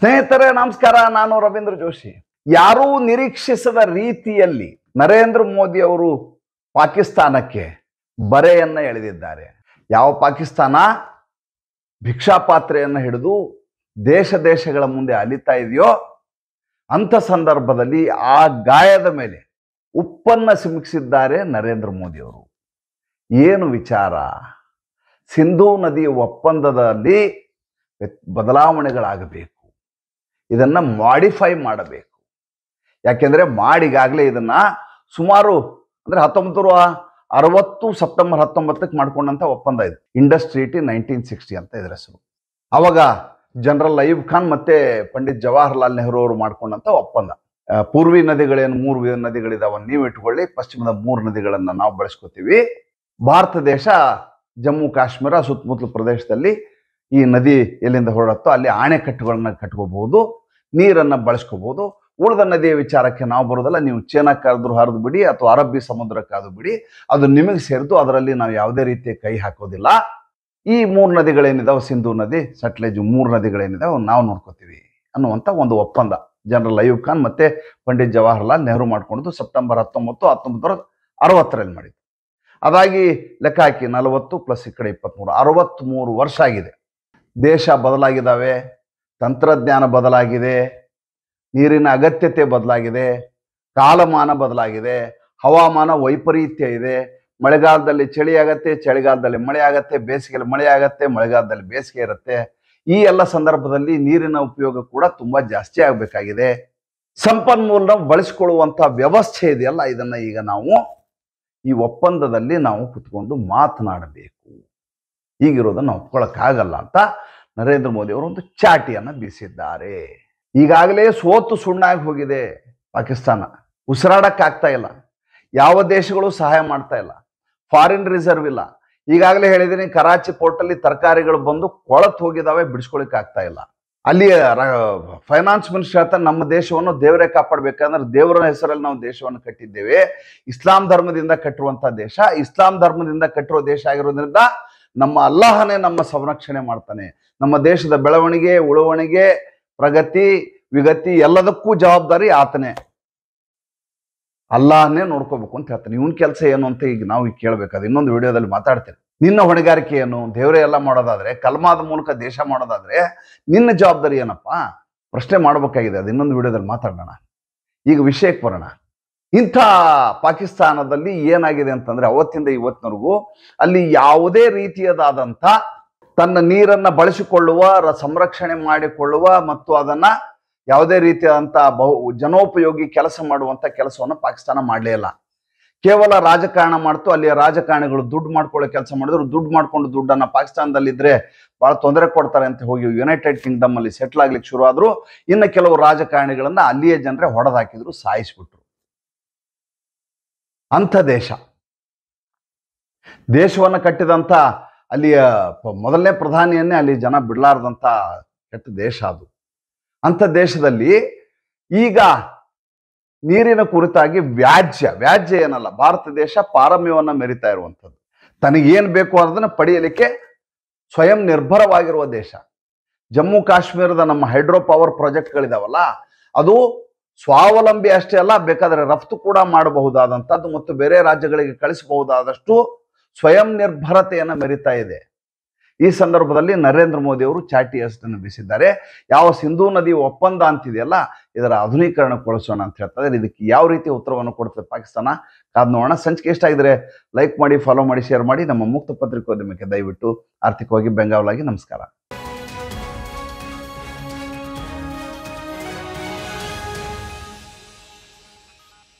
ಸ್ನೇಹಿತರೆ ನಮಸ್ಕಾರ ನಾನು ರವೀಂದ್ರ ಜೋಶಿ ಯಾರೂ ನಿರೀಕ್ಷಿಸದ ರೀತಿಯಲ್ಲಿ ನರೇಂದ್ರ ಮೋದಿ ಅವರು ಪಾಕಿಸ್ತಾನಕ್ಕೆ ಬರೆಯನ್ನು ಎಳೆದಿದ್ದಾರೆ ಯಾವ ಪಾಕಿಸ್ತಾನ ಭಿಕ್ಷಾಪಾತ್ರೆಯನ್ನು ಹಿಡಿದು ದೇಶ ದೇಶಗಳ ಮುಂದೆ ಅಲಿತಾ ಇದೆಯೋ ಅಂಥ ಸಂದರ್ಭದಲ್ಲಿ ಆ ಗಾಯದ ಮೇಲೆ ಉಪ್ಪನ್ನು ಸಿಮುಕಿಸಿದ್ದಾರೆ ನರೇಂದ್ರ ಮೋದಿಯವರು ಏನು ವಿಚಾರ ಸಿಂಧೂ ನದಿ ಒಪ್ಪಂದದಲ್ಲಿ ಬದಲಾವಣೆಗಳಾಗಬೇಕು ಇದನ್ನು ಮಾಡಿಫೈ ಮಾಡಬೇಕು ಯಾಕೆಂದರೆ ಮಾಡಿಗಾಗಲೇ ಇದನ್ನು ಸುಮಾರು ಅಂದರೆ ಹತ್ತೊಂಬತ್ತು ಅರವತ್ತು ಸೆಪ್ಟೆಂಬರ್ ಹತ್ತೊಂಬತ್ತಕ್ಕೆ ಮಾಡ್ಕೊಂಡಂಥ ಒಪ್ಪಂದ ಇದು ಇಂಡಸ್ಟ್ರಿಟಿ ನೈನ್ಟೀನ್ ಸಿಕ್ಸ್ಟಿ ಅಂತ ಇದರ ಹೆಸರು ಆವಾಗ ಜನರಲ್ ಲೈಬ್ ಖಾನ್ ಮತ್ತು ಪಂಡಿತ್ ಜವಾಹರ್ಲಾಲ್ ನೆಹರು ಅವರು ಮಾಡ್ಕೊಂಡಂಥ ಒಪ್ಪಂದ ಪೂರ್ವಿ ನದಿಗಳೇನು ಮೂರು ನದಿಗಳಿದಾವ ನೀವು ಇಟ್ಕೊಳ್ಳಿ ಪಶ್ಚಿಮದ ಮೂರು ನದಿಗಳನ್ನು ನಾವು ಬಳಸ್ಕೋತೀವಿ ಭಾರತ ದೇಶ ಜಮ್ಮು ಕಾಶ್ಮೀರ ಸುತ್ತಮುತ್ತಲ ಪ್ರದೇಶದಲ್ಲಿ ಈ ನದಿ ಎಲ್ಲಿಂದ ಹೊರಡುತ್ತೋ ಅಲ್ಲಿ ಆಣೆಕಟ್ಟುಗಳನ್ನ ಕಟ್ಕೋಬಹುದು ನೀರನ್ನು ಬಳಸ್ಕೋಬಹುದು ಉಳಿದ ನದಿಯ ವಿಚಾರಕ್ಕೆ ನಾವು ಬರೋದಲ್ಲ ನೀವು ಚೀನಾಕ್ಕಾದ್ರೂ ಹರಿದು ಬಿಡಿ ಅಥವಾ ಅರಬ್ಬಿ ಸಮುದ್ರಕ್ಕಾದ್ರೂ ಬಿಡಿ ಅದು ನಿಮಗೆ ಸೇರಿದು ಅದರಲ್ಲಿ ನಾವು ಯಾವುದೇ ರೀತಿಯ ಕೈ ಹಾಕೋದಿಲ್ಲ ಈ ಮೂರು ನದಿಗಳೇನಿದಾವೆ ಸಿಂಧೂ ನದಿ ಸಟ್ಲೇಜ್ ಮೂರು ನದಿಗಳೇನಿದಾವೆ ನಾವು ನೋಡ್ಕೋತೀವಿ ಅನ್ನುವಂಥ ಒಂದು ಒಪ್ಪಂದ ಜನರಲ್ ಅಯ್ಯೂಬ್ ಖಾನ್ ಮತ್ತೆ ಪಂಡಿತ್ ಜವಾಹರ್ಲಾಲ್ ನೆಹರು ಮಾಡ್ಕೊಂಡು ಸೆಪ್ಟೆಂಬರ್ ಹತ್ತೊಂಬತ್ತು ಹತ್ತೊಂಬತ್ತರ ಅರವತ್ತರಲ್ಲಿ ಮಾಡಿದ್ದು ಅದಾಗಿ ಲೆಕ್ಕ ಹಾಕಿ ನಲವತ್ತು ಪ್ಲಸ್ ಈ ಕಡೆ ಇಪ್ಪತ್ತ್ಮೂರು ಅರವತ್ತ್ಮೂರು ವರ್ಷ ಆಗಿದೆ ದೇಶ ಬದಲಾಗಿದ್ದಾವೆ ತಂತ್ರಜ್ಞಾನ ಬದಲಾಗಿದೆ ನೀರಿನ ಅಗತ್ಯತೆ ಬದಲಾಗಿದೆ ಕಾಲಮಾನ ಬದಲಾಗಿದೆ ಹವಾಮಾನ ವೈಪರೀತ್ಯ ಇದೆ ಮಳೆಗಾಲದಲ್ಲಿ ಚಳಿ ಆಗತ್ತೆ ಚಳಿಗಾಲದಲ್ಲಿ ಮಳೆ ಆಗತ್ತೆ ಬೇಸಿಗೆಯಲ್ಲಿ ಮಳೆ ಆಗತ್ತೆ ಮಳೆಗಾಲದಲ್ಲಿ ಬೇಸಿಗೆ ಇರುತ್ತೆ ಈ ಎಲ್ಲ ಸಂದರ್ಭದಲ್ಲಿ ನೀರಿನ ಉಪಯೋಗ ಕೂಡ ತುಂಬಾ ಜಾಸ್ತಿ ಆಗಬೇಕಾಗಿದೆ ಸಂಪನ್ಮೂಲ ಬಳಸಿಕೊಳ್ಳುವಂಥ ವ್ಯವಸ್ಥೆ ಇದೆಯಲ್ಲ ಇದನ್ನ ಈಗ ನಾವು ಈ ಒಪ್ಪಂದದಲ್ಲಿ ನಾವು ಕುತ್ಕೊಂಡು ಮಾತನಾಡಬೇಕು ಈಗಿರೋದನ್ನು ಒಪ್ಕೊಳ್ಳೋಕ್ಕಾಗಲ್ಲ ಅಂತ ನರೇಂದ್ರ ಮೋದಿ ಅವರು ಒಂದು ಚಾಟಿಯನ್ನು ಬೀಸಿದ್ದಾರೆ ಈಗಾಗಲೇ ಸೋತು ಸುಣ್ಣಾಗಿ ಹೋಗಿದೆ ಪಾಕಿಸ್ತಾನ ಉಸಿರಾಡಕ್ಕಾಗ್ತಾ ಇಲ್ಲ ಯಾವ ದೇಶಗಳು ಸಹಾಯ ಮಾಡ್ತಾ ಇಲ್ಲ ಫಾರಿನ್ ರಿಸರ್ವ್ ಇಲ್ಲ ಈಗಾಗಲೇ ಹೇಳಿದ್ದೀನಿ ಕರಾಚಿ ಪೋರ್ಟಲ್ಲಿ ತರಕಾರಿಗಳು ಬಂದು ಕೊಳತು ಹೋಗಿದಾವೆ ಆಗ್ತಾ ಇಲ್ಲ ಅಲ್ಲಿ ಫೈನಾನ್ಸ್ ಮಿನಿಸ್ಟರ್ ಹೇಳ್ತಾರೆ ನಮ್ಮ ದೇಶವನ್ನು ದೇವರೇ ಕಾಪಾಡಬೇಕಂದ್ರೆ ದೇವರ ಹೆಸರಲ್ಲಿ ನಾವು ದೇಶವನ್ನು ಕಟ್ಟಿದ್ದೇವೆ ಇಸ್ಲಾಂ ಧರ್ಮದಿಂದ ಕಟ್ಟಿರುವಂಥ ದೇಶ ಇಸ್ಲಾಂ ಧರ್ಮದಿಂದ ಕಟ್ಟಿರೋ ದೇಶ ಆಗಿರೋದ್ರಿಂದ ನಮ್ಮ ಅಲ್ಲಾಹನೇ ನಮ್ಮ ಸಂರಕ್ಷಣೆ ಮಾಡ್ತಾನೆ ನಮ್ಮ ದೇಶದ ಬೆಳವಣಿಗೆ ಉಳವಣಿಗೆ ಪ್ರಗತಿ ವಿಗತಿ ಎಲ್ಲದಕ್ಕೂ ಜವಾಬ್ದಾರಿ ಆತನೇ ಅಲ್ಲಾಹನೇ ನೋಡ್ಕೋಬೇಕು ಅಂತ ಹೇಳ್ತಾನೆ ಇವನ್ ಕೆಲಸ ಏನು ಅಂತ ಈಗ ನಾವು ಈಗ ಕೇಳಬೇಕಾದ ಇನ್ನೊಂದು ವಿಡಿಯೋದಲ್ಲಿ ಮಾತಾಡ್ತೇನೆ ನಿನ್ನ ಹೊಣೆಗಾರಿಕೆ ಏನು ದೇವರೇ ಎಲ್ಲ ಮಾಡೋದಾದ್ರೆ ಕಲ್ಮಾದ ಮೂಲಕ ದೇಶ ಮಾಡೋದಾದ್ರೆ ನಿನ್ನ ಜವಾಬ್ದಾರಿ ಏನಪ್ಪಾ ಪ್ರಶ್ನೆ ಮಾಡಬೇಕಾಗಿದೆ ಅದು ಇನ್ನೊಂದು ವಿಡಿಯೋದಲ್ಲಿ ಮಾತಾಡೋಣ ಈಗ ವಿಷಯಕ್ಕೆ ಬರೋಣ ಇಂಥ ಪಾಕಿಸ್ತಾನದಲ್ಲಿ ಏನಾಗಿದೆ ಅಂತಂದ್ರೆ ಅವತ್ತಿಂದ ಇವತ್ತಿನವರೆಗೂ ಅಲ್ಲಿ ಯಾವುದೇ ರೀತಿಯದಾದಂಥ ತನ್ನ ನೀರನ್ನ ಬಳಸಿಕೊಳ್ಳುವ ಸಂರಕ್ಷಣೆ ಮಾಡಿಕೊಳ್ಳುವ ಮತ್ತು ಅದನ್ನ ಯಾವುದೇ ರೀತಿಯಾದಂತಹ ಬಹು ಜನೋಪಯೋಗಿ ಕೆಲಸ ಮಾಡುವಂತ ಕೆಲಸವನ್ನು ಪಾಕಿಸ್ತಾನ ಮಾಡಲೇ ಇಲ್ಲ ಕೇವಲ ರಾಜಕಾರಣ ಮಾಡ್ತು ಅಲ್ಲಿಯ ರಾಜಕಾರಣಿಗಳು ದುಡ್ಡು ಮಾಡ್ಕೊಳ್ಳೋ ಕೆಲಸ ಮಾಡಿದ್ರು ದುಡ್ಡು ಮಾಡ್ಕೊಂಡು ಪಾಕಿಸ್ತಾನದಲ್ಲಿ ಪಾಕಿಸ್ತಾನದಲ್ಲಿದ್ದರೆ ಭಾಳ ತೊಂದರೆ ಕೊಡ್ತಾರೆ ಅಂತ ಹೋಗಿ ಯುನೈಟೆಡ್ ಕಿಂಗ್ಡಮ್ ಅಲ್ಲಿ ಸೆಟ್ಲ್ ಆಗ್ಲಿಕ್ಕೆ ಶುರು ಆದ್ರು ಇನ್ನು ಕೆಲವು ರಾಜಕಾರಣಿಗಳನ್ನ ಅಲ್ಲಿಯೇ ಜನರೇ ಹೊಡೆದಾಕಿದ್ರು ಸಾಯಿಸ್ಬಿಟ್ರು ಅಂಥ ದೇಶ ದೇಶವನ್ನು ಕಟ್ಟಿದಂಥ ಅಲ್ಲಿಯ ಮೊದಲನೇ ಪ್ರಧಾನಿಯನ್ನೇ ಅಲ್ಲಿ ಜನ ಬಿಡಲಾರ್ದಂಥ ಕೆಟ್ಟ ದೇಶ ಅದು ಅಂಥ ದೇಶದಲ್ಲಿ ಈಗ ನೀರಿನ ಕುರಿತಾಗಿ ವ್ಯಾಜ್ಯ ವ್ಯಾಜ್ಯ ಏನಲ್ಲ ಭಾರತ ದೇಶ ಪಾರಮ್ಯವನ್ನು ಮೆರಿತಾ ಇರುವಂಥದ್ದು ತನಗೇನು ಬೇಕು ಅನ್ನೋದನ್ನು ಪಡೆಯಲಿಕ್ಕೆ ಸ್ವಯಂ ನಿರ್ಭರವಾಗಿರುವ ದೇಶ ಜಮ್ಮು ಕಾಶ್ಮೀರದ ನಮ್ಮ ಹೈಡ್ರೋ ಪವರ್ ಪ್ರಾಜೆಕ್ಟ್ಗಳಿದಾವಲ್ಲ ಅದು ಸ್ವಾವಲಂಬಿ ಅಷ್ಟೇ ಅಲ್ಲ ಬೇಕಾದರೆ ರಫ್ತು ಕೂಡ ಮಾಡಬಹುದಾದಂಥದ್ದು ಮತ್ತು ಬೇರೆ ರಾಜ್ಯಗಳಿಗೆ ಕಳಿಸಬಹುದಾದಷ್ಟು ಸ್ವಯಂ ನಿರ್ಭರತೆಯನ್ನು ಮೆರಿತಾ ಇದೆ ಈ ಸಂದರ್ಭದಲ್ಲಿ ನರೇಂದ್ರ ಮೋದಿ ಅವರು ಚಾಟಿ ಅಷ್ಟನ್ನು ಬೀಸಿದ್ದಾರೆ ಯಾವ ಸಿಂಧೂ ನದಿ ಒಪ್ಪಂದ ಅಂತಿದೆಯಲ್ಲ ಇದರ ಆಧುನೀಕರಣಗೊಳಿಸೋಣ ಅಂತ ಹೇಳ್ತಾರೆ ಇದಕ್ಕೆ ಯಾವ ರೀತಿ ಉತ್ತರವನ್ನು ಕೊಡ್ತದೆ ಪಾಕಿಸ್ತಾನ ಕಾದ್ ನೋಡೋಣ ಸಂಚಿಕೆ ಎಷ್ಟಾಗಿದ್ರೆ ಲೈಕ್ ಮಾಡಿ ಫಾಲೋ ಮಾಡಿ ಶೇರ್ ಮಾಡಿ ನಮ್ಮ ಮುಕ್ತ ಪತ್ರಿಕೋದ್ಯಮಕ್ಕೆ ದಯವಿಟ್ಟು ಆರ್ಥಿಕವಾಗಿ ಬೆಂಗಾವಲಾಗಿ ನಮಸ್ಕಾರ